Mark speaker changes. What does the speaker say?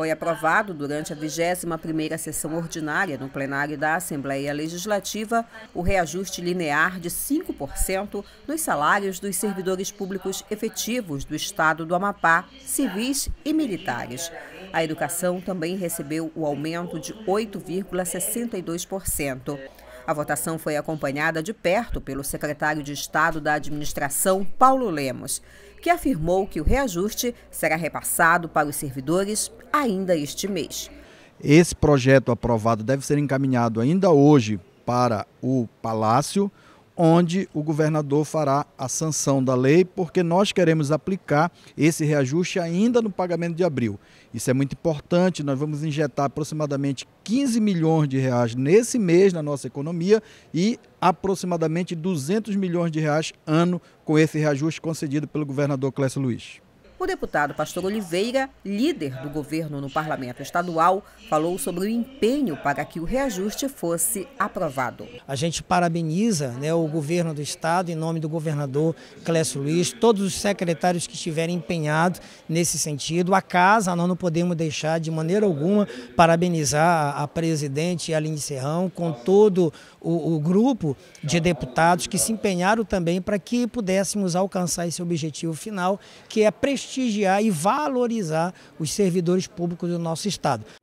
Speaker 1: foi aprovado durante a 21ª sessão ordinária no plenário da Assembleia Legislativa o reajuste linear de 5% nos salários dos servidores públicos efetivos do Estado do Amapá, civis e militares. A educação também recebeu o aumento de 8,62%. A votação foi acompanhada de perto pelo secretário de Estado da Administração, Paulo Lemos, que afirmou que o reajuste será repassado para os servidores ainda este mês.
Speaker 2: Esse projeto aprovado deve ser encaminhado ainda hoje para o Palácio onde o governador fará a sanção da lei, porque nós queremos aplicar esse reajuste ainda no pagamento de abril. Isso é muito importante, nós vamos injetar aproximadamente 15 milhões de reais nesse mês na nossa economia e aproximadamente 200 milhões de reais ano com esse reajuste concedido pelo governador Clécio Luiz.
Speaker 1: O deputado Pastor Oliveira, líder do governo no parlamento estadual, falou sobre o empenho para que o reajuste fosse aprovado.
Speaker 3: A gente parabeniza né, o governo do estado, em nome do governador Clécio Luiz, todos os secretários que estiverem empenhados nesse sentido. A casa, nós não podemos deixar de maneira alguma parabenizar a presidente Aline Serrão, com todo o, o grupo de deputados que se empenharam também para que pudéssemos alcançar esse objetivo final, que é prestigiar prestigiar e valorizar os servidores públicos do nosso Estado.